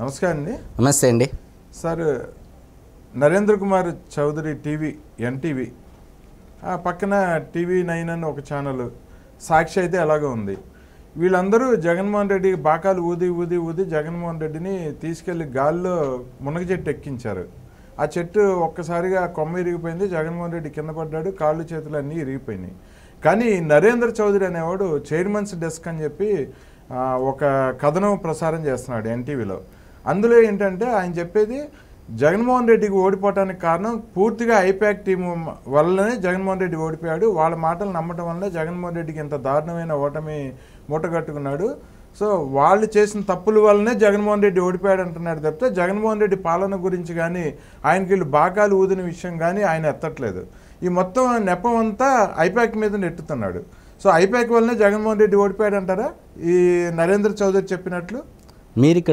నమస్కారం అండి నమస్తే అండి sir Narendra Kumar Chowdary TV NTV ఆ పక్కన టీవీ నైన్ అని ఒక ఛానల్ సాక్షి అయితే ఎలాగో ఉంది వీళ్ళందరూ జగన్మోహన్ రెడ్డి బాకాలు ఊది ఊది ఊది జగన్మోహన్ రెడ్డిని తీసుకెళ్లి గాల్లో మునగ చెట్టు ఎక్కించారు ఆ చెట్టు ఒక్కసారిగా కొమ్మ ఇరిగిపోయింది జగన్మోహన్ రెడ్డి కింద పడ్డాడు కాళ్ళు చేతులు అన్నీ ఇరిగిపోయినాయి కానీ నరేంద్ర చౌదరి అనేవాడు చైర్మన్స్ డెస్క్ అని చెప్పి ఒక కథనం ప్రసారం చేస్తున్నాడు ఎన్టీవీలో అందులో ఏంటంటే ఆయన చెప్పేది జగన్మోహన్ రెడ్డికి ఓడిపోవటానికి కారణం పూర్తిగా ఐపాక్ టీం వల్లనే జగన్మోహన్ రెడ్డి ఓడిపోయాడు వాళ్ళ మాటలు నమ్మటం వల్ల జగన్మోహన్ రెడ్డికి ఇంత దారుణమైన ఓటమి మూటగట్టుకున్నాడు సో వాళ్ళు చేసిన తప్పుల వల్లనే జగన్మోహన్ రెడ్డి ఓడిపోయాడు అంటున్నాడు తప్పితే జగన్మోహన్ రెడ్డి పాలన గురించి కానీ ఆయనకి వీళ్ళు బాకాలు ఊదిన విషయం కానీ ఆయన ఎత్తట్లేదు ఈ మొత్తం నెపం అంతా ఐపాక్ మీద నెట్టుతున్నాడు సో ఐపాక్ వల్లనే జగన్మోహన్ రెడ్డి ఓడిపోయాడు అంటారా ఈ నరేంద్ర చౌదరి చెప్పినట్లు మీరు ఇక్కడ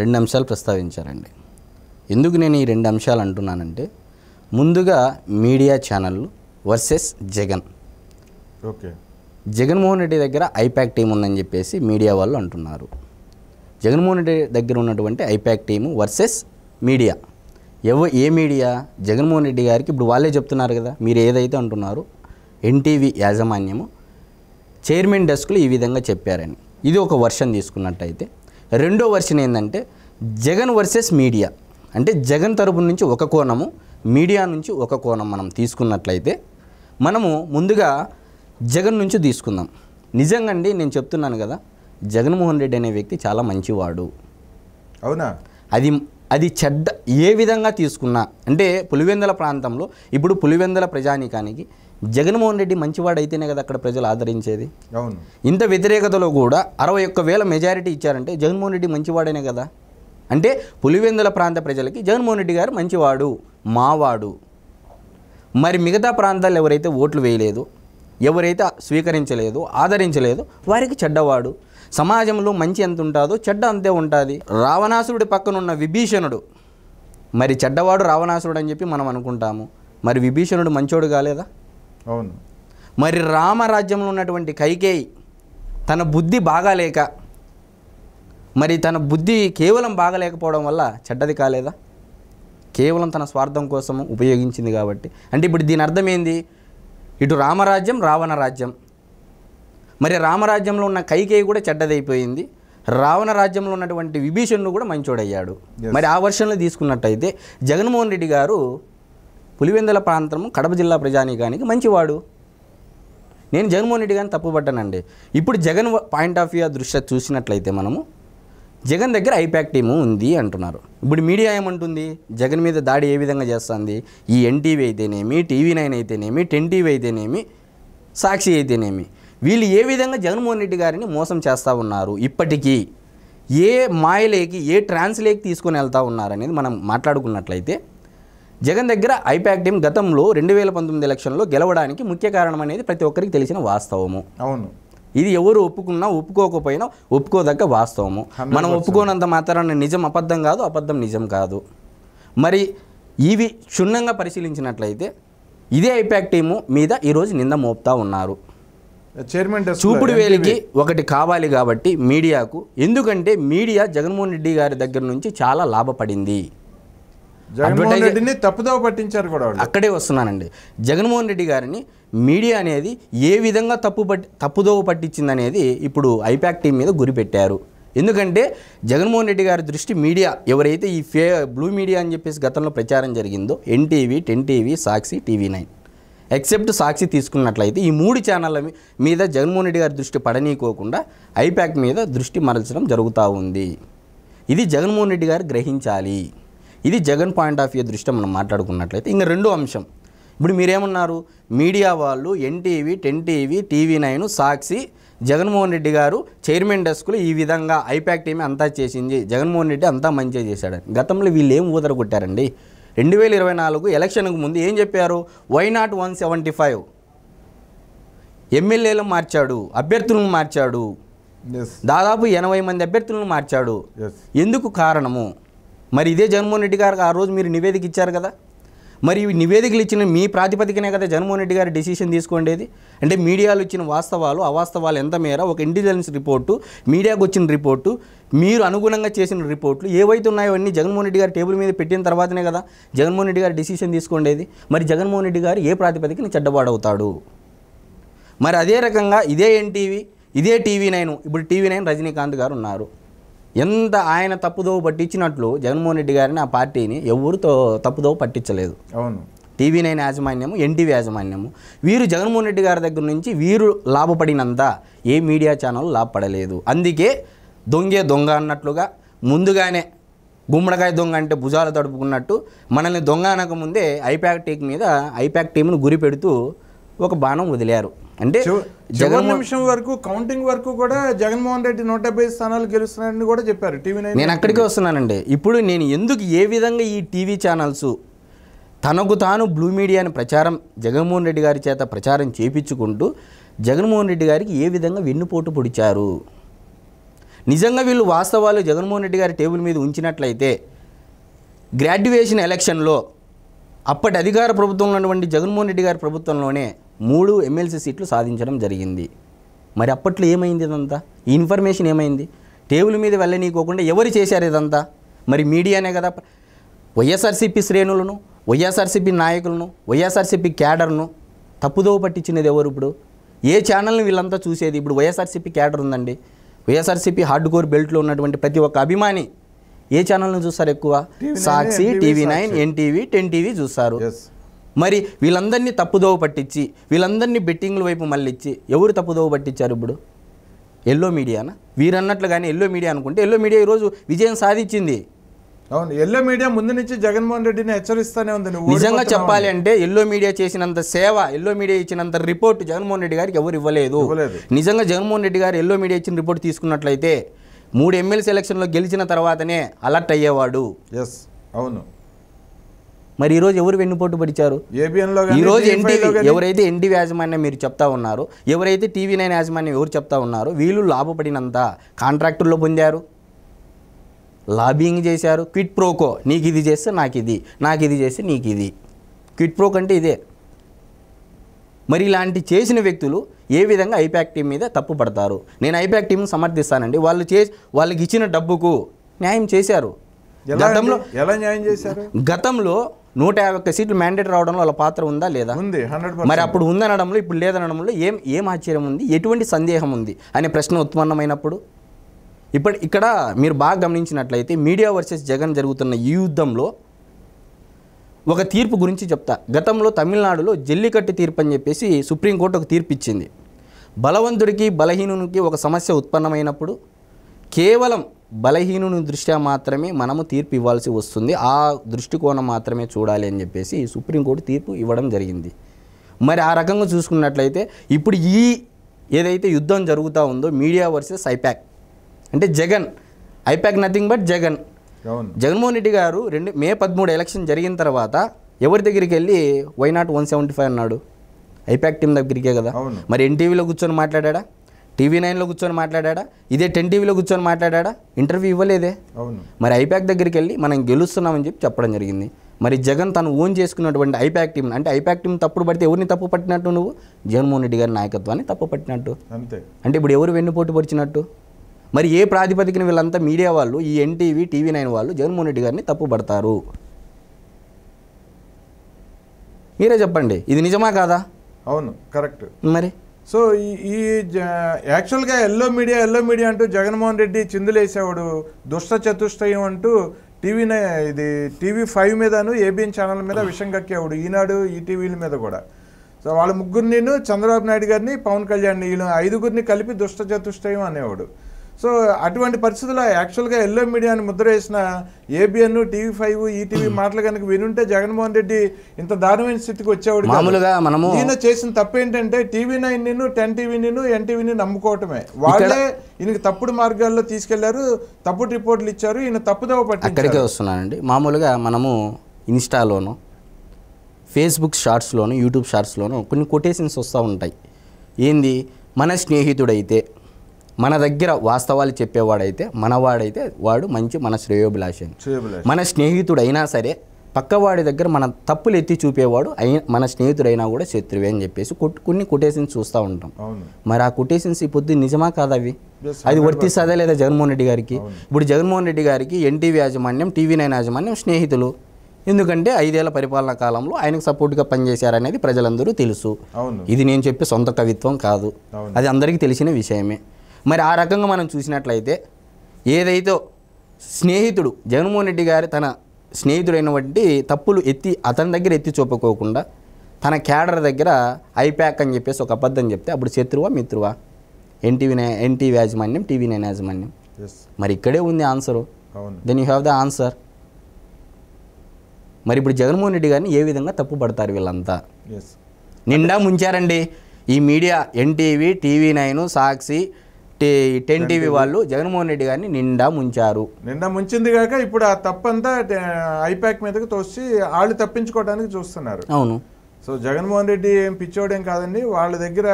రెండు అంశాలు ప్రస్తావించారండి ఎందుకు నేను ఈ రెండు అంశాలు అంటున్నానంటే ముందుగా మీడియా ఛానళ్ళు వర్సెస్ జగన్ ఓకే జగన్మోహన్ రెడ్డి దగ్గర ఐప్యాక్ టీం ఉందని చెప్పేసి మీడియా వాళ్ళు అంటున్నారు జగన్మోహన్ రెడ్డి దగ్గర ఉన్నటువంటి ఐప్యాక్ టీము వర్సెస్ మీడియా ఎవ ఏ మీడియా జగన్మోహన్ రెడ్డి గారికి ఇప్పుడు వాళ్ళే చెప్తున్నారు కదా మీరు ఏదైతే అంటున్నారు ఎన్టీవీ యాజమాన్యము చైర్మన్ డెస్క్లు ఈ విధంగా చెప్పారని ఇది ఒక వర్షన్ తీసుకున్నట్టయితే రెండో వర్షన్ ఏంటంటే జగన్ వర్సెస్ మీడియా అంటే జగన్ తరపు నుంచి ఒక కోణము మీడియా నుంచి ఒక కోణం మనం తీసుకున్నట్లయితే మనము ముందుగా జగన్ నుంచి తీసుకుందాం అండి నేను చెప్తున్నాను కదా జగన్మోహన్ రెడ్డి అనే వ్యక్తి చాలా మంచివాడు అవునా అది అది చెడ్డ ఏ విధంగా తీసుకున్నా అంటే పులివెందల ప్రాంతంలో ఇప్పుడు పులివెందల ప్రజానికానికి జగన్మోహన్ రెడ్డి మంచివాడైతేనే కదా అక్కడ ప్రజలు ఆదరించేది అవును ఇంత వ్యతిరేకతలో కూడా అరవై ఒక్క వేల మెజారిటీ ఇచ్చారంటే జగన్మోహన్ రెడ్డి మంచివాడేనే కదా అంటే పులివెందుల ప్రాంత ప్రజలకి జగన్మోహన్ రెడ్డి గారు మంచివాడు మావాడు మరి మిగతా ప్రాంతాలు ఎవరైతే ఓట్లు వేయలేదు ఎవరైతే స్వీకరించలేదు ఆదరించలేదు వారికి చెడ్డవాడు సమాజంలో మంచి ఎంత ఉంటుందో చెడ్డ అంతే ఉంటుంది రావణాసురుడి పక్కనున్న విభీషణుడు మరి చెడ్డవాడు రావణాసురుడు అని చెప్పి మనం అనుకుంటాము మరి విభీషణుడు మంచోడు కాలేదా అవును మరి రామరాజ్యంలో ఉన్నటువంటి కైకేయి తన బుద్ధి బాగాలేక మరి తన బుద్ధి కేవలం బాగలేకపోవడం వల్ల చెడ్డది కాలేదా కేవలం తన స్వార్థం కోసం ఉపయోగించింది కాబట్టి అంటే ఇప్పుడు దీని అర్థం ఏంది ఇటు రామరాజ్యం రావణ రాజ్యం మరి రామరాజ్యంలో ఉన్న కైకేయి కూడా చెడ్డదైపోయింది రావణ రాజ్యంలో ఉన్నటువంటి విభీషణుడు కూడా మంచోడయ్యాడు మరి ఆ వర్షంలో తీసుకున్నట్టయితే జగన్మోహన్ రెడ్డి గారు పులివెందుల ప్రాంతం కడప జిల్లా ప్రజానీకానికి మంచివాడు నేను జగన్మోహన్ రెడ్డి గారిని తప్పుపడ్డానండి ఇప్పుడు జగన్ పాయింట్ ఆఫ్ వ్యూ దృష్ట్యా చూసినట్లయితే మనము జగన్ దగ్గర ఐప్యాక్ టీము ఉంది అంటున్నారు ఇప్పుడు మీడియా ఏమంటుంది జగన్ మీద దాడి ఏ విధంగా చేస్తుంది ఈ ఎన్టీవీ అయితేనేమి టీవీ నైన్ అయితేనేమి టెన్ టీవీ అయితేనేమి సాక్షి అయితేనేమి వీళ్ళు ఏ విధంగా జగన్మోహన్ రెడ్డి గారిని మోసం చేస్తూ ఉన్నారు ఇప్పటికీ ఏ మాయలేకి ఏ ట్రాన్స్లేకి తీసుకొని వెళ్తూ ఉన్నారనేది మనం మాట్లాడుకున్నట్లయితే జగన్ దగ్గర ఐపాక్ టీం గతంలో రెండు వేల పంతొమ్మిది ఎలక్షన్లో గెలవడానికి ముఖ్య కారణం అనేది ప్రతి ఒక్కరికి తెలిసిన వాస్తవము అవును ఇది ఎవరు ఒప్పుకున్నా ఒప్పుకోకపోయినా ఒప్పుకోదగ్గ వాస్తవము మనం ఒప్పుకోనంత మాత్రాన్ని నిజం అబద్ధం కాదు అబద్ధం నిజం కాదు మరి ఇవి క్షుణ్ణంగా పరిశీలించినట్లయితే ఇదే ఐపాక్ టీము మీద ఈరోజు నింద మోపుతా ఉన్నారు చైర్మన్ చూపుడు వేలికి ఒకటి కావాలి కాబట్టి మీడియాకు ఎందుకంటే మీడియా జగన్మోహన్ రెడ్డి గారి దగ్గర నుంచి చాలా లాభపడింది జగన్మోహన్ రెడ్డిని తప్పుదో పట్టించారు కూడా అక్కడే వస్తున్నానండి జగన్మోహన్ రెడ్డి గారిని మీడియా అనేది ఏ విధంగా తప్పు పట్టి తప్పుదోవ పట్టించిందనేది ఇప్పుడు ఐపాక్ టీం మీద గురిపెట్టారు ఎందుకంటే జగన్మోహన్ రెడ్డి గారి దృష్టి మీడియా ఎవరైతే ఈ ఫే బ్లూ మీడియా అని చెప్పేసి గతంలో ప్రచారం జరిగిందో NTV ten TV Sakshi TV nine except Sakshi తీసుకున్నట్లయితే ఈ మూడు ఛానళ్ళ మీద జగన్మోహన్ రెడ్డి గారి దృష్టి పడనీకోకుండా ఐపాక్ మీద దృష్టి మరల్చడం జరుగుతూ ఉంది ఇది జగన్మోహన్ రెడ్డి గారు గ్రహించాలి ఇది జగన్ పాయింట్ ఆఫ్ వ్యూ దృష్ట్యా మనం మాట్లాడుకున్నట్లయితే ఇంకా రెండో అంశం ఇప్పుడు మీరేమన్నారు మీడియా వాళ్ళు NTV ten TV TV nine Sakshi Jaganmohan Reddy garu chairman డెస్క్లో ఈ విధంగా ఐపాక్ టీమే అంతా చేసింది జగన్మోహన్ రెడ్డి అంతా మంచిగా చేశాడని గతంలో వీళ్ళు ఏం ఊదర కొట్టారండి రెండు వేల ఇరవై నాలుగు ఎలక్షన్కు ముందు ఏం చెప్పారు why not one seventy five ఎమ్మెల్యేలు మార్చాడు అభ్యర్థులను మార్చాడు దాదాపు ఎనభై మంది అభ్యర్థులను మార్చాడు ఎందుకు కారణము మరి ఇదే జగన్మోహన్ రెడ్డి గారికి ఆ రోజు మీరు నివేదిక ఇచ్చారు కదా మరి నివేదికలు ఇచ్చిన మీ ప్రాతిపదికనే కదా జగన్మోహన్ రెడ్డి గారి డిసిషన్ తీసుకోండేది అంటే మీడియాలో ఇచ్చిన వాస్తవాలు అవాస్తవాలు ఎంత మేర ఒక ఇంటెలిజెన్స్ రిపోర్టు మీడియాకు వచ్చిన రిపోర్టు మీరు అనుగుణంగా చేసిన రిపోర్ట్లు ఏవైతే ఉన్నాయో అన్నీ జగన్మోహన్ రెడ్డి గారి టేబుల్ మీద పెట్టిన తర్వాతనే కదా జగన్మోహన్ రెడ్డి గారి డిసిషన్ తీసుకునేది మరి జగన్మోహన్ రెడ్డి గారు ఏ ప్రాతిపదికన చెడ్డబాడవుతాడు మరి అదే రకంగా ఇదే ఎన్టీవీ ఇదే టీవీ నైన్ ఇప్పుడు టీవీ నైన్ రజనీకాంత్ గారు ఉన్నారు ఎంత ఆయన తప్పుదోవ పట్టించినట్లు జగన్మోహన్ రెడ్డి గారిని ఆ పార్టీని ఎవరితో తప్పుదోవ పట్టించలేదు అవును టీవీ నైన్ యాజమాన్యము ఎన్టీవీ యాజమాన్యము వీరు జగన్మోహన్ రెడ్డి గారి దగ్గర నుంచి వీరు లాభపడినంత ఏ మీడియా ఛానల్ లాభపడలేదు అందుకే దొంగే దొంగ అన్నట్లుగా ముందుగానే గుమ్మడికాయ దొంగ అంటే భుజాలు తడుపుకున్నట్టు మనల్ని దొంగ అనకముందే ఐప్యాక్ టీక్ మీద ఐపాక్ టీమ్ను గురి పెడుతూ ఒక బాణం వదిలారు అంటే జగన్ నిమిషం వరకు కౌంటింగ్ వరకు కూడా జగన్మోహన్ రెడ్డి నూట డెబ్బై స్థానాలు గెలుస్తున్నారని కూడా చెప్పారు టీవీ నేను అక్కడికే వస్తున్నానండి ఇప్పుడు నేను ఎందుకు ఏ విధంగా ఈ టీవీ ఛానల్స్ తనకు తాను బ్లూ మీడియాని ప్రచారం జగన్మోహన్ రెడ్డి గారి చేత ప్రచారం చేపించుకుంటూ జగన్మోహన్ రెడ్డి గారికి ఏ విధంగా వెన్నుపోటు పొడిచారు నిజంగా వీళ్ళు వాస్తవాలు జగన్మోహన్ రెడ్డి గారి టేబుల్ మీద ఉంచినట్లయితే గ్రాడ్యుయేషన్ ఎలక్షన్లో అప్పటి అధికార ప్రభుత్వంలో ఉన్నటువంటి జగన్మోహన్ రెడ్డి గారి ప్రభుత్వంలోనే మూడు ఎమ్మెల్సీ సీట్లు సాధించడం జరిగింది మరి అప్పట్లో ఏమైంది ఇదంతా ఈ ఇన్ఫర్మేషన్ ఏమైంది టేబుల్ మీద వెళ్ళనీకోకుండా ఎవరు చేశారు ఇదంతా మరి మీడియానే కదా వైఎస్ఆర్సీపీ శ్రేణులను వైఎస్ఆర్సీపీ నాయకులను వైఎస్ఆర్సీపీ క్యాడర్ను తప్పుదోవ పట్టించినది ఎవరు ఇప్పుడు ఏ ఛానల్ని వీళ్ళంతా చూసేది ఇప్పుడు వైఎస్ఆర్సీపీ క్యాడర్ ఉందండి వైఎస్ఆర్సీపీ హార్డ్ కోర్ బెల్ట్లో ఉన్నటువంటి ప్రతి ఒక్క అభిమాని ఏ ఛానల్ని చూస్తారు ఎక్కువ Sakshi TV nine NTV ten TV చూస్తారు మరి వీళ్ళందరినీ తప్పుదోవ పట్టించి వీళ్ళందరినీ బెట్టింగ్ల వైపు మళ్ళీ ఎవరు తప్పుదోవ పట్టించారు ఇప్పుడు ఎల్లో మీడియానా వీరన్నట్లుగానే ఎల్లో మీడియా అనుకుంటే ఎల్లో మీడియా ఈరోజు విజయం సాధించింది అవును ఎల్లో మీడియా ముందు నుంచి జగన్మోహన్ రెడ్డిని హెచ్చరిస్తూనే ఉంది నిజంగా చెప్పాలి అంటే ఎల్లో మీడియా చేసినంత సేవ ఎల్లో మీడియా ఇచ్చినంత రిపోర్ట్ జగన్మోహన్ రెడ్డి గారికి ఎవరు ఇవ్వలేదు నిజంగా జగన్మోహన్ రెడ్డి గారు ఎల్లో మీడియా ఇచ్చిన రిపోర్ట్ తీసుకున్నట్లయితే మూడు ఎమ్మెల్సీ ఎలక్షన్లో గెలిచిన తర్వాతనే అలర్ట్ అయ్యేవాడు ఎస్ అవును మరి ఈరోజు ఎవరు వెన్నుపోటు పడిచారు ఈరోజు ఎన్టీ ఎవరైతే ఎన్టీవీ యాజమాన్యం మీరు చెప్తా ఉన్నారు ఎవరైతే టీవీ నైన్ యాజమాన్యం ఎవరు చెప్తా ఉన్నారు వీళ్ళు లాభపడినంత కాంట్రాక్టుల్లో పొందారు లాబింగ్ చేశారు క్విట్ ప్రోకో నీకు ఇది చేస్తే నాకు ఇది నాకు ఇది చేస్తే నీకు ఇది క్విట్ ప్రోక్ అంటే ఇదే మరి ఇలాంటి చేసిన వ్యక్తులు ఏ విధంగా ఐపాక్ టీం మీద తప్పు పడతారు నేను ఐపాక్ టీం సమర్థిస్తానండి వాళ్ళు చే వాళ్ళకి ఇచ్చిన డబ్బుకు న్యాయం చేశారు గతంలో ఎలా న్యాయం చేశారు గతంలో నూట యాభై ఒక్క సీట్లు మ్యాండేట్ రావడంలో వాళ్ళ పాత్ర ఉందా లేదా ఉంది మరి అప్పుడు ఉందనడంలో ఇప్పుడు లేదనడంలో ఏం ఏం ఆశ్చర్యం ఉంది ఎటువంటి సందేహం ఉంది అనే ప్రశ్న ఉత్పన్నమైనప్పుడు ఇప్పుడు ఇక్కడ మీరు బాగా గమనించినట్లయితే మీడియా వర్సెస్ జగన్ జరుగుతున్న ఈ యుద్ధంలో ఒక తీర్పు గురించి చెప్తా గతంలో తమిళనాడులో జల్లికట్టు తీర్పు అని చెప్పేసి సుప్రీంకోర్టు ఒక తీర్పు ఇచ్చింది బలవంతుడికి బలహీనునికి ఒక సమస్య ఉత్పన్నమైనప్పుడు కేవలం బలహీనుని దృష్ట్యా మాత్రమే మనము తీర్పు ఇవ్వాల్సి వస్తుంది ఆ దృష్టికోణం మాత్రమే చూడాలి అని చెప్పేసి సుప్రీంకోర్టు తీర్పు ఇవ్వడం జరిగింది మరి ఆ రకంగా చూసుకున్నట్లయితే ఇప్పుడు ఈ ఏదైతే యుద్ధం జరుగుతూ ఉందో మీడియా వర్సెస్ ఐప్యాక్ అంటే Jagan IPAC nothing but Jagan Jaganmohan Reddy garu రెండు మే పదమూడు ఎలక్షన్ జరిగిన తర్వాత ఎవరి దగ్గరికి వెళ్ళి why not one seventy five అన్నాడు ఐపాక్ టీం దగ్గరికే కదా మరి ఎన్టీవీలో కూర్చొని మాట్లాడా టీవీ నైన్లో కూర్చొని మాట్లాడా ఇదే టెన్ టీవీలో కూర్చొని మాట్లాడా ఇంటర్వ్యూ ఇవ్వలేదే మరి ఐపాక్ దగ్గరికి వెళ్ళి మనం గెలుస్తున్నామని చెప్పి చెప్పడం జరిగింది మరి జగన్ తను ఓన్ చేసుకున్నటువంటి ఐపాక్ టీం అంటే ఐపాక్ టీం తప్పుడు పడితే ఎవరిని తప్పు పట్టినట్టు నువ్వు జగన్మోహన్ రెడ్డి గారి నాయకత్వాన్ని తప్పు పట్టినట్టు అంటే ఇప్పుడు ఎవరు వెన్నుపోటు పరిచినట్టు మరి ఏ ప్రాతిపదికన వీళ్ళంతా మీడియా వాళ్ళు ఈ ఎన్టీవీ టీవీ నైన్ వాళ్ళు జగన్మోహన్ రెడ్డి గారిని తప్పుపడతారు మీరే చెప్పండి ఇది నిజమా కాదా అవును కరెక్ట్ మరి సో ఈ యాక్చువల్గా ఎల్లో మీడియా ఎల్లో మీడియా అంటూ జగన్మోహన్ రెడ్డి చిందులేసేవాడు దుష్ట చతుష్టయం అంటూ టీవీ ఇది టీవీ ఫైవ్ మీదను ఏబిఎన్ ఛానల్ మీద విషయం కక్కేవాడు ఈనాడు ఈ టీవీల మీద కూడా సో వాళ్ళ ముగ్గురిని చంద్రబాబు నాయుడు గారిని పవన్ కళ్యాణ్ వీళ్ళు ఐదుగురిని కలిపి దుష్ట చతుష్టయం అనేవాడు సో అటువంటి పరిస్థితుల్లో యాక్చువల్గా ఎల్లో మీడియాని ముద్ర వేసిన ABN TV five ETV hmm. మాటలు కనుక వినుంటే జగన్మోహన్ రెడ్డి ఇంత దారుణమైన స్థితికి వచ్చేవాడు మామూలుగా మనము ఈయన చేసిన తప్పు ఏంటంటే టీవీ నైన్ నేను టెన్ టీవీ నేను ఎన్టీవీని నమ్ముకోవటమే వాళ్ళే ఈయనకి తప్పుడు మార్గాల్లో తీసుకెళ్లారు తప్పుడు రిపోర్ట్లు ఇచ్చారు ఈయన తప్పుదవ పట్టి అక్కడికే వస్తున్నానండి మామూలుగా మనము ఇన్స్టాలోను ఫేస్బుక్ షార్ట్స్లోను యూట్యూబ్ షార్ట్స్లోను కొన్ని కొటేషన్స్ వస్తూ ఉంటాయి ఏంది మన స్నేహితుడైతే మన దగ్గర వాస్తవాలు చెప్పేవాడైతే మనవాడైతే వాడు మంచి మన శ్రేయోభిలాష మన స్నేహితుడైనా సరే పక్కవాడి దగ్గర మన తప్పులు ఎత్తి చూపేవాడు అయిన మన స్నేహితుడైనా కూడా శత్రువే అని చెప్పేసి కొట్టు కొన్ని కొటేషన్స్ చూస్తూ ఉంటాం మరి ఆ కొటేషన్స్ ఈ పొద్దు నిజమా కాదు అవి అది వర్తిస్తుందా లేదా జగన్మోహన్ రెడ్డి గారికి ఇప్పుడు జగన్మోహన్ రెడ్డి గారికి ఎన్టీవీ యాజమాన్యం టీవీ నైన్ యాజమాన్యం స్నేహితులు ఎందుకంటే ఐదేళ్ల పరిపాలనా కాలంలో ఆయనకు సపోర్ట్గా పనిచేశారనేది ప్రజలందరూ తెలుసు ఇది నేను చెప్పే సొంత కవిత్వం కాదు అది అందరికీ తెలిసిన విషయమే మరి ఆ రకంగా మనం చూసినట్లయితే ఏదైతే స్నేహితుడు జగన్మోహన్ రెడ్డి గారు తన స్నేహితుడైనటువంటి తప్పులు ఎత్తి అతని దగ్గర ఎత్తి చూపకోకుండా తన క్యాడర్ దగ్గర ఐప్యాక్ అని చెప్పేసి ఒక అబద్ధం చెప్తే అప్పుడు శత్రువా మిత్రువా ఎన్టీవీ ఎన్టీవీ యాజమాన్యం టీవీ నైన్ యాజమాన్యం మరి ఇక్కడే ఉంది answer then you have the answer మరి ఇప్పుడు జగన్మోహన్ రెడ్డి గారిని ఏ విధంగా తప్పు పడతారు వీళ్ళంతా నిండా ముంచారండి ఈ media NTV TV nine Sakshi ten TV వాళ్ళు జగన్మోహన్ రెడ్డి గారిని నిండా ముంచారు నిండా ముంచింది కాక ఇప్పుడు ఆ తప్పంతా ఐపాక్ మీదకి తోసి వాళ్ళు తప్పించుకోవడానికి చూస్తున్నారు అవును సో జగన్మోహన్ రెడ్డి ఏం పిచ్చోడేం కాదండి వాళ్ళ దగ్గర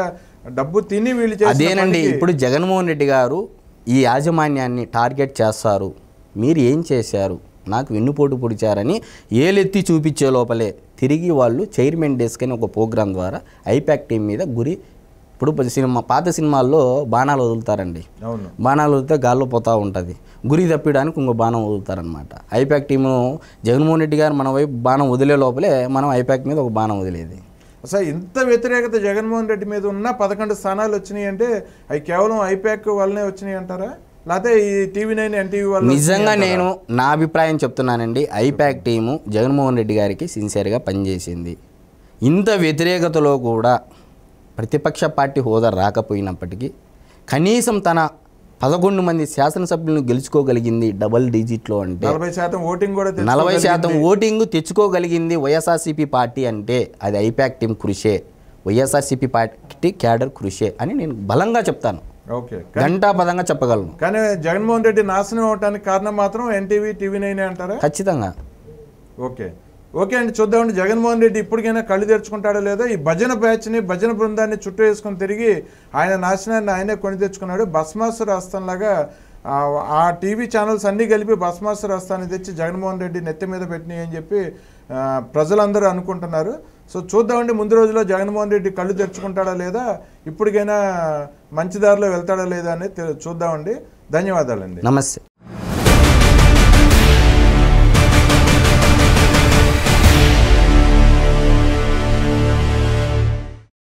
డబ్బు తిని వీళ్ళు అదేనండి ఇప్పుడు జగన్మోహన్ రెడ్డి గారు ఈ యాజమాన్యాన్ని టార్గెట్ చేస్తారు మీరు ఏం చేశారు నాకు వెన్నుపోటు పొడిచారని ఏలెత్తి చూపించే లోపలే తిరిగి వాళ్ళు చైర్మన్ డెస్క్ అని ఒక ప్రోగ్రాం ద్వారా ఐపాక్ టీం మీద గురి ఇప్పుడు సినిమా పాత సినిమాల్లో బాణాలు వదులుతారండి బాణాలు వదిలితే గాల్లో పోతూ ఉంటుంది గురి తప్పిడానికి ఇంకో బాణం వదులుతారనమాట ఐపాక్ టీము జగన్మోహన్ రెడ్డి గారు మన వైపు బాణం వదిలే లోపలే మనం ఐపాక్ మీద ఒక బాణం వదిలేది అసలు ఇంత వ్యతిరేకత జగన్మోహన్ రెడ్డి మీద ఉన్న పదకొండు స్థానాలు వచ్చినాయి అంటే అవి కేవలం ఐపాక్ వల్లనే వచ్చినాయి అంటారా లేకపోతే ఈ టీవీ నైన్ ఎన్టీవీ వల్ల నిజంగా నేను నా అభిప్రాయం చెప్తున్నానండి ఐపాక్ టీము జగన్మోహన్ రెడ్డి గారికి సిన్సియర్గా పనిచేసింది ఇంత వ్యతిరేకతలో కూడా ప్రతిపక్ష పార్టీ హోదా రాకపోయినప్పటికీ కనీసం తన పదకొండు మంది శాసనసభ్యులను గెలుచుకోగలిగింది డబల్ డిజిట్లో అంటే నలభై శాతం ఓటింగ్ కూడా నలభై శాతం ఓటింగ్ తెచ్చుకోగలిగింది వైఎస్ఆర్సీపీ పార్టీ అంటే అది ఐపాక్ టీం కృషే వైఎస్ఆర్సీపీ పార్టీ క్యాడర్ కృషే అని నేను బలంగా చెప్తాను ఓకే గంటా పదంగా చెప్పగలను కానీ జగన్మోహన్ రెడ్డి నాశనం అవడానికి కారణం మాత్రం ఎన్టీవీ టీవీ నైన్ అంటారా ఖచ్చితంగా ఓకే ఓకే అండి చూద్దామండి జగన్మోహన్ రెడ్డి ఇప్పటికైనా కళ్ళు తెరుచుకుంటాడో లేదో ఈ భజన బ్యాచ్ని భజన బృందాన్ని చుట్టూ వేసుకొని తిరిగి ఆయన నాశనాన్ని ఆయనే కొని తెచ్చుకున్నాడు భస్మాసు రాష్ట్రంలాగా ఆ టీవీ ఛానల్స్ అన్నీ కలిపి భస్మాసు రాష్ట్రాన్ని తెచ్చి జగన్మోహన్ రెడ్డి నెత్తి మీద పెట్టినాయి అని చెప్పి ప్రజలందరూ అనుకుంటున్నారు సో చూద్దామండి ముందు రోజుల్లో జగన్మోహన్ రెడ్డి కళ్ళు తెరుచుకుంటాడా లేదా ఇప్పటికైనా మంచి దారిలో వెళ్తాడా లేదా అని చూద్దామండి ధన్యవాదాలండి నమస్తే